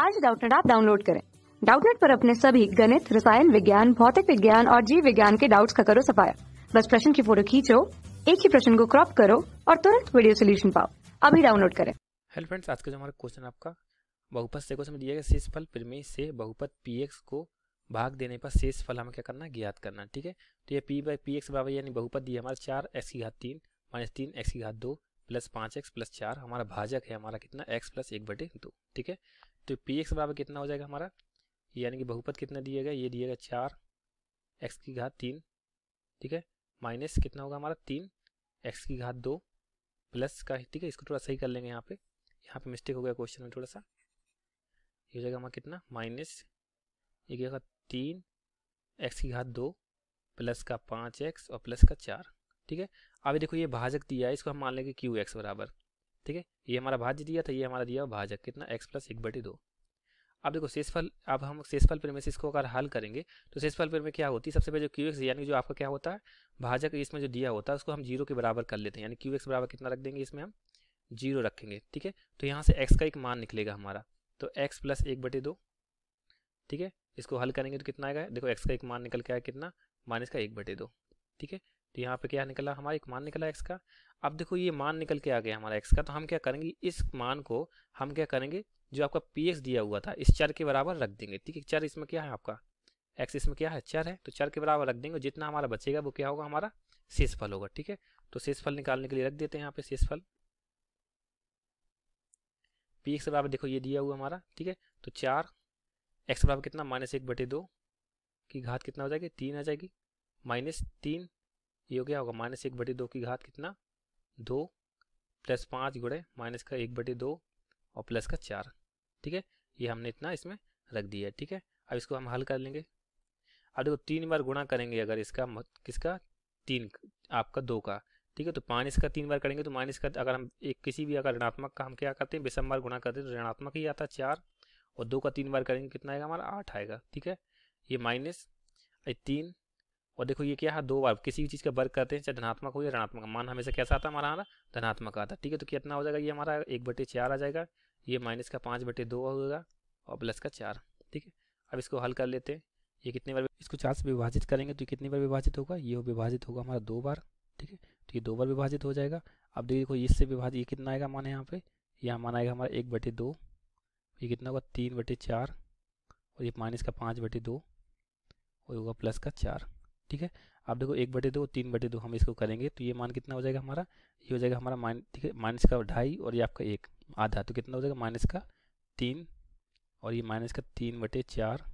आज डाउटनेट आप डाउनलोड करें डाउटनेट पर अपने सभी गणित रसायन विज्ञान भौतिक विज्ञान और जीव विज्ञान के डाउट्स का करो सफाया बस प्रश्न की फोटो खींचो एक ही प्रश्न को क्रॉप करो और तुरंत वीडियो सोल्यूशन पाओ अभी डाउनलोड करें हेलो फ्रेंड्स आज का जो हमारा क्वेश्चन आपका बहुपद से क्वेश्चन दिया गया शेष फल प्रमेय से बहुपद पी को भाग देने पर शेष फल हमें क्या करना ज्ञात करना ठीक है तो ये पी बाई पी एक्स बराबर यानी बहुपद दिया हमारा चार एक्स की घात तीन माइनस तीन एक्स की घात दो प्लस पाँच एक्स प्लस चार हमारा भाजक है हमारा कितना एक्स प्लस एक बटे दो ठीक है तो पी एक्स बराबर कितना हो जाएगा हमारा यानी कि बहुपत कितना दिएगा ये दिएगा चार एक्स की घात तीन ठीक है माइनस कितना होगा हमारा तीन एक्स की घात दो प्लस का ठीक है इसको थोड़ा सही कर लेंगे यहाँ पे यहाँ पे मिस्टेक हो गया क्वेश्चन में थोड़ा सा ये हो जाएगा हमारा कितना माइनस ये जाएगा तीन एक्स की घात दो प्लस का पाँच एक्स और प्लस का चार ठीक है अभी देखो ये भाजक दिया है इसको हम मान लेंगे क्यू एक्स बराबर ठीक है ये हमारा भाज्य दिया था ये हमारा दिया भाजक कितना एक्स प्लस एक बटे दो अब देखो शेषफल अब हम शेषफल से इसको अगर हल करेंगे तो शेषफल प्रेम में क्या होती है सबसे पहले जो क्यू एक्स यानी जो आपका क्या होता है भाजक इसमें जो दिया होता है उसको हम जीरो के बराबर कर लेते हैं यानी क्यू एक्स बराबर कितना रख देंगे इसमें हम जीरो रखेंगे ठीक है तो यहाँ से एक्स का एक मान निकलेगा हमारा तो एक्स प्लस एक बटे दो ठीक है इसको हल करेंगे तो कितना आएगा देखो एक्स का एक मान निकल के आया कितना माइनस का एक बटे दो ठीक है तो यहाँ पे क्या निकला हमारा एक मान निकला एक्स का अब देखो ये मान निकल के आ गया हमारा एक्स का तो हम क्या करेंगे इस मान को हम क्या करेंगे जो आपका पी एक्स दिया हुआ था इस चर के बराबर रख देंगे ठीक है चर इसमें क्या है आपका एक्स इसमें क्या है चर है तो चर के बराबर रख देंगे जितना हमारा बचेगा वो क्या होगा हमारा शेषफल होगा ठीक है तो शेषफल निकालने के लिए रख देते हैं यहाँ पे शेषफल पी एक्स बराबर देखो ये दिया हुआ हमारा ठीक है तो चार एक्स बराबर कितना माइनस एक बटे दो की घात कितना हो जाएगी तीन आ जाएगी माइनस तीन ये हो गया होगा माइनस एक बटे दो की घात कितना दो प्लस पाँच गुड़े माइनस का एक बटे दो और प्लस का चार ठीक है ये हमने इतना इसमें रख दिया है ठीक है अब इसको हम हल कर लेंगे अब देखो तीन बार गुणा करेंगे अगर इसका किसका तीन आपका दो का ठीक है तो माइनस का तीन बार करेंगे तो माइनस का अगर हम एक किसी भी अगर ऋणात्मक का हम क्या करते हैं बेसम बार गुणा करते हैं तो ऋणात्मक ही आता है चार और दो का तीन बार करेंगे कितना आएगा हमारा आठ आएगा ठीक है ये माइनस तीन और देखो ये क्या है दो बार किसी भी चीज़ का वर्ग करते हैं चाहे धनात्मक हो या ऋणात्मक मान हमेशा कैसा आता है हमारा धनात्मक आता है ठीक है तो कितना हो जाएगा ये हमारा एक बटे चार आ जाएगा ये माइनस का पाँच बटे दो होगा और प्लस का चार ठीक है अब इसको हल कर लेते हैं ये कितने बार इसको चार से विभाजित करेंगे तो कितनी बार विभाजित होगा ये विभाजित होगा हमारा दो बार ठीक है तो ये दो बार विभाजित हो जाएगा अब देखो इससे विभाजित ये कितना आएगा माने यहाँ पे यहाँ मान आएगा हमारा एक बटे दो ये कितना होगा तीन बटे चार और ये माइनस का पाँच बटे दो और होगा प्लस का चार ठीक है आप देखो एक बटे दो तीन बटे दो हम इसको करेंगे तो ये मान कितना हो जाएगा हमारा ये हो जाएगा हमारा माइन ठीक है माइनस का ढाई और ये आपका एक आधा तो कितना हो जाएगा माइनस का तीन और ये माइनस का तीन बटे चार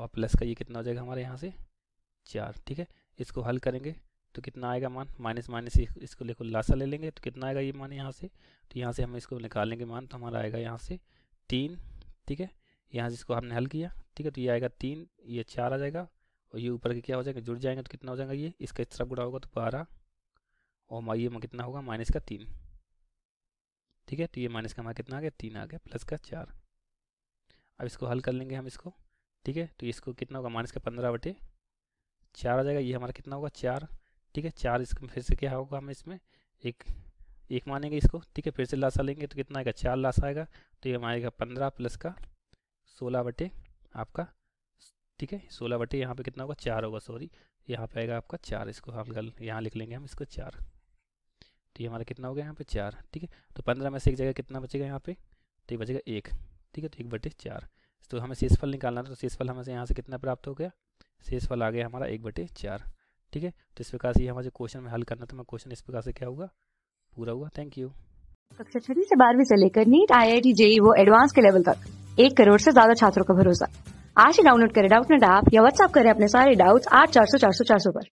और प्लस का ये कितना हो जाएगा हमारे यहाँ से चार ठीक है इसको हल करेंगे तो कितना आएगा मान माइनस माइनस इसको लेकर लासा ले लेंगे तो कितना आएगा ये मान यहाँ से तो यहाँ से हम इसको निकालेंगे मान तो हमारा आएगा यहाँ से तीन ठीक है यहाँ से इसको हमने हल किया ठीक है तो ये आएगा तीन ये चार आ जाएगा और ये ऊपर के क्या हो जाएगा जुड़ जाएंगे तो कितना हो जाएगा ये इसका इस तरफ गुड़ा होगा तो बारह और ये कितना होगा माइनस का तीन ठीक है तो ये माइनस का हमारा कितना आ गया तीन आ गया प्लस का चार अब इसको हल कर लेंगे हम इसको ठीक है तो इसको कितना होगा माइनस का पंद्रह बटे चार आ जाएगा ये हमारा कितना होगा चार ठीक है चार इसमें फिर से क्या होगा हम इसमें एक एक मानेंगे इसको ठीक है फिर से लाशा लेंगे तो कितना आएगा चार लाशा आएगा तो ये हमारेगा पंद्रह प्लस का सोलह बटे आपका ठीक है सोलह बटे यहाँ पे कितना होगा चार होगा सॉरी यहाँ पे आएगा आपका चार इसको हम गल यहाँ लिख लेंगे हम इसको चार तो ये हमारा कितना हो गया यहाँ पे चार ठीक है तो पंद्रह में से एक जगह कितना बचेगा यहाँ पे तो ये बचेगा एक ठीक है तो एक बटे चार तो हमें शेषफल निकालना था तो शेषफल हमें यहाँ से कितना प्राप्त हो गया शेषफल आ गया हमारा एक बटे चार ठीक है तो इस प्रकार से हमारे क्वेश्चन में हल करना था मैं क्वेश्चन इस प्रकार से क्या होगा पूरा हुआ थैंक यू कक्षा छठी से बारहवीं से लेकर NEET I I T JEE वो एडवांस के लेवल तक एक करोड़ से ज्यादा छात्रों का भरोसा आज ही डाउनलोड करें डाउट ने डाप या व्हाट्सएप करें अपने सारे डाउट्स आठ चार सौ चार सौ चार सौ पर